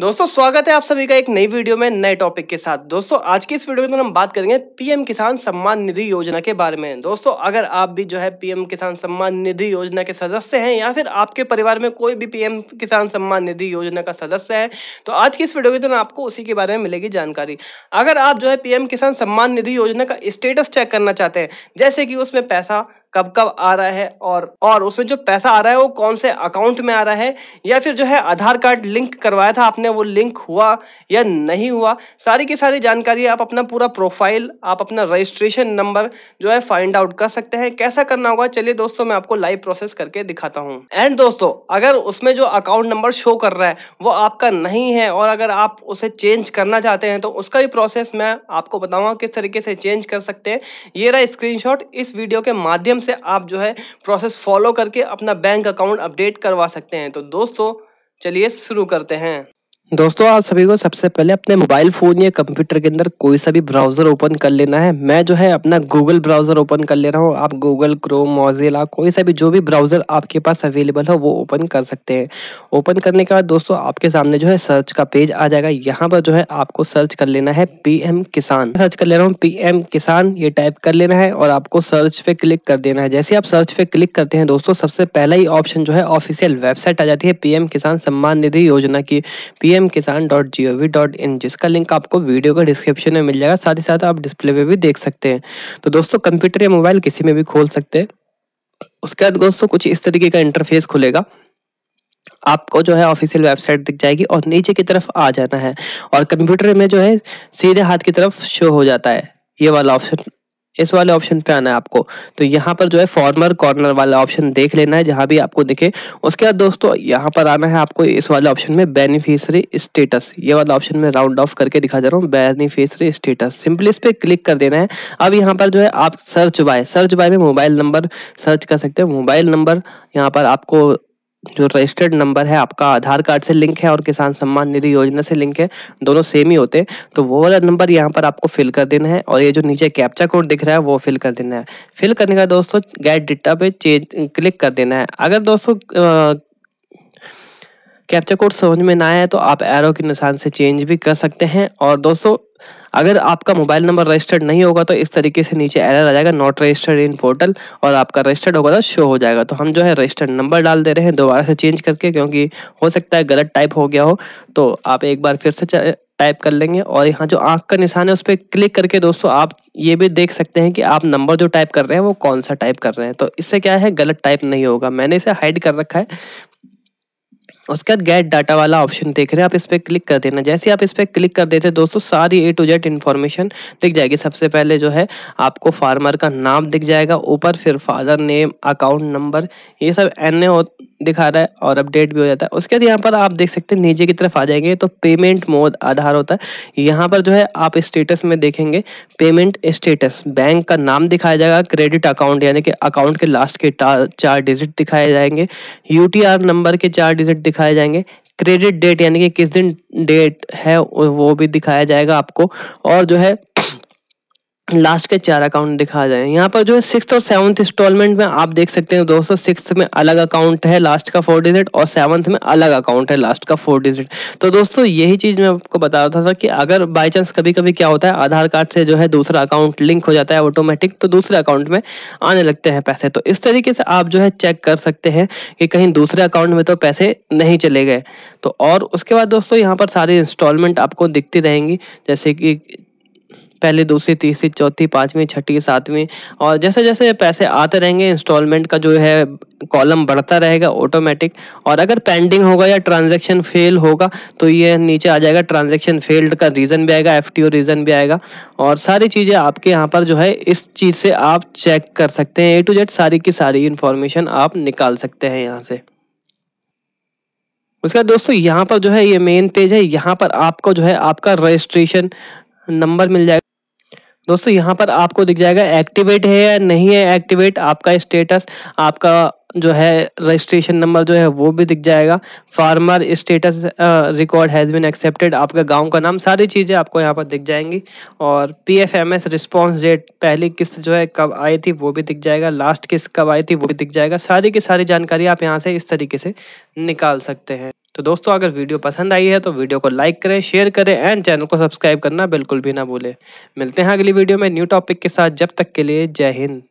दोस्तों स्वागत है आप सभी का एक नई वीडियो में नए टॉपिक के साथ दोस्तों आज की इस वीडियो में तो हम बात करेंगे पीएम किसान सम्मान निधि योजना के बारे में दोस्तों अगर आप भी जो है पीएम किसान सम्मान निधि योजना के सदस्य हैं या फिर आपके परिवार में कोई भी पीएम किसान सम्मान निधि योजना का सदस्य है तो आज की इस वीडियो के दौरान आपको उसी के बारे में मिलेगी जानकारी अगर आप जो है पीएम किसान सम्मान निधि योजना का स्टेटस चेक करना चाहते हैं जैसे कि उसमें पैसा कब कब आ रहा है और और उसमें जो पैसा आ रहा है वो कौन से अकाउंट में आ रहा है या फिर जो है आधार कार्ड लिंक करवाया था आपने वो लिंक हुआ या नहीं हुआ सारी की सारी जानकारी आप अपना पूरा प्रोफाइल आप अपना रजिस्ट्रेशन नंबर जो है फाइंड आउट कर सकते हैं कैसा करना होगा चलिए दोस्तों मैं आपको लाइव प्रोसेस करके दिखाता हूँ एंड दोस्तों अगर उसमें जो अकाउंट नंबर शो कर रहा है वो आपका नहीं है और अगर आप उसे चेंज करना चाहते हैं तो उसका भी प्रोसेस मैं आपको बताऊँगा किस तरीके से चेंज कर सकते हैं ये रहा स्क्रीन इस वीडियो के माध्यम से आप जो है प्रोसेस फॉलो करके अपना बैंक अकाउंट अपडेट करवा सकते हैं तो दोस्तों चलिए शुरू करते हैं दोस्तों आप सभी को सबसे पहले अपने मोबाइल फ़ोन या कंप्यूटर के अंदर कोई सा भी ब्राउज़र ओपन कर लेना है मैं जो है अपना गूगल ब्राउज़र ओपन कर ले रहा हूँ आप गूगल क्रोम मोजिला कोई सा भी जो भी ब्राउज़र आपके पास अवेलेबल हो वो ओपन कर सकते हैं ओपन करने के बाद दोस्तों आपके सामने जो है सर्च का पेज आ जाएगा यहाँ पर जो है आपको सर्च कर लेना है पी किसान सर्च कर ले रहा हूँ पी किसान ये टाइप कर लेना है और आपको सर्च पर क्लिक कर देना है जैसे आप सर्च पर क्लिक करते हैं दोस्तों सबसे पहला ही ऑप्शन जो है ऑफिशियल वेबसाइट आ जाती है पी किसान सम्मान निधि योजना की P PM Kisan dot G O V dot in जिसका लिंक आपको वीडियो का डिस्क्रिप्शन में मिल जाएगा साथ ही साथ आप डिस्प्ले पे भी देख सकते हैं तो दोस्तों कंप्यूटर या मोबाइल किसी में भी खोल सकते हैं उसके बाद दोस्तों कुछ इस तरीके का इंटरफेस खुलेगा आपको जो है ऑफिशियल वेबसाइट दिख जाएगी और नीचे की तरफ आ जाना है और कंप्यूटर में जो है सीधे हाथ की तरफ शो हो जाता है ये वाला ऑप्शन इस वाले ऑप्शन पे आना है आपको तो यहाँ पर जो है फॉर्मर कॉर्नर वाला ऑप्शन देख लेना है जहाँ भी आपको दिखे उसके बाद दोस्तों यहाँ पर आना है आपको इस वाले ऑप्शन में बेनिफिशरी स्टेटस ये वाला ऑप्शन में राउंड ऑफ करके दिखा जा रहा हूँ बेनिफिशरी स्टेटस सिंपली इस पर क्लिक कर देना है अब यहाँ पर जो है आप सर्च बाय सर्च बाय में मोबाइल नंबर सर्च कर सकते हैं मोबाइल नंबर यहाँ पर आपको जो रजिस्टर्ड नंबर है आपका आधार कार्ड से लिंक है और किसान सम्मान निधि योजना से लिंक है दोनों सेम ही होते तो वो वाला नंबर यहाँ पर आपको फिल कर देना है और ये जो नीचे कैप्चा कोड दिख रहा है वो फिल कर देना है फिल करने का दोस्तों गैट डिटा पे चेंज क्लिक कर देना है अगर दोस्तों कैप्चर कोड समझ में ना आए तो आप एरो के निशान से चेंज भी कर सकते हैं और दोस्तों अगर आपका मोबाइल नंबर रजिस्टर्ड नहीं होगा तो इस तरीके से नीचे एरर आ जाएगा नॉट रजिस्टर्ड इन पोर्टल और आपका रजिस्टर्ड होगा तो शो हो जाएगा तो हम जो है रजिस्टर्ड नंबर डाल दे रहे हैं दोबारा से चेंज करके क्योंकि हो सकता है गलत टाइप हो गया हो तो आप एक बार फिर से टाइप कर लेंगे और यहाँ जो आँख का निशान है उस पर क्लिक करके दोस्तों आप ये भी देख सकते हैं कि आप नंबर जो टाइप कर रहे हैं वो कौन सा टाइप कर रहे हैं तो इससे क्या है गलत टाइप नहीं होगा मैंने इसे हाइड कर रखा है उसके बाद गेट डाटा वाला ऑप्शन देख रहे हैं आप इस पर क्लिक कर देना जैसे आप इस पर क्लिक कर देते हैं दोस्तों सारी ए टू जेड इन्फॉर्मेशन दिख जाएगी सबसे पहले जो है आपको फार्मर का नाम दिख जाएगा ऊपर फिर फादर नेम अकाउंट नंबर ये सब एन ए दिखा रहा है और अपडेट भी हो जाता है उसके बाद यहाँ पर आप देख सकते हैं नीचे की तरफ आ जाएंगे तो पेमेंट मोड आधार होता है यहाँ पर जो है आप स्टेटस में देखेंगे पेमेंट स्टेटस बैंक का नाम दिखाया जाएगा क्रेडिट अकाउंट यानी कि अकाउंट के लास्ट के चार डिजिट दिखाए जाएंगे यू नंबर के चार डिजिट दिखाए जाएंगे क्रेडिट डेट यानी कि किस दिन डेट है वो भी दिखाया जाएगा आपको और जो है लास्ट के चार अकाउंट दिखा जाए यहाँ पर जो है सिक्स और सेवंथ इंस्टॉलमेंट में आप देख सकते हैं दोस्तों सिक्स में अलग अकाउंट है लास्ट का फोर डिजिट और सेवंथ में अलग अकाउंट है लास्ट का फोर डिजिट तो दोस्तों यही चीज़ मैं आपको बता रहा था, था कि अगर बाई चांस कभी कभी क्या होता है आधार कार्ड से जो है दूसरा अकाउंट लिंक हो जाता है ऑटोमेटिक तो दूसरे अकाउंट में आने लगते हैं पैसे तो इस तरीके से आप जो है चेक कर सकते हैं कि कहीं दूसरे अकाउंट में तो पैसे नहीं चले गए तो और उसके बाद दोस्तों यहाँ पर सारी इंस्टॉलमेंट आपको दिखती रहेंगी जैसे कि पहले दूसरी तीसरी चौथी पाँचवीं छठी सातवीं और जैसे जैसे पैसे आते रहेंगे इंस्टॉलमेंट का जो है कॉलम बढ़ता रहेगा ऑटोमेटिक और अगर पेंडिंग होगा या ट्रांजैक्शन फेल होगा तो ये नीचे आ जाएगा ट्रांजैक्शन फेल्ड का रीज़न भी आएगा एफ रीज़न भी आएगा और सारी चीज़ें आपके यहाँ पर जो है इस चीज़ से आप चेक कर सकते हैं ए टू जेड सारी की सारी इन्फॉर्मेशन आप निकाल सकते हैं यहाँ से उसके बाद दोस्तों यहाँ पर जो है ये मेन पेज है यहाँ पर आपको जो है आपका रजिस्ट्रेशन नंबर मिल जाएगा दोस्तों यहाँ पर आपको दिख जाएगा एक्टिवेट है या नहीं है एक्टिवेट आपका स्टेटस आपका जो है रजिस्ट्रेशन नंबर जो है वो भी दिख जाएगा farmer status record has been accepted आपका गांव का नाम सारी चीज़ें आपको यहाँ पर दिख जाएंगी और P F M S response date पहली किस्त जो है कब आई थी वो भी दिख जाएगा लास्ट किस्त कब आई थी वो भी दिख जाएगा सारी की सारी जानकारी आप यहाँ से इस तरीके से निकाल सकते हैं तो दोस्तों अगर वीडियो पसंद आई है तो वीडियो को लाइक करें शेयर करें एंड चैनल को सब्सक्राइब करना बिल्कुल भी ना भूलें मिलते हैं अगली वीडियो में न्यू टॉपिक के साथ जब तक के लिए जय हिंद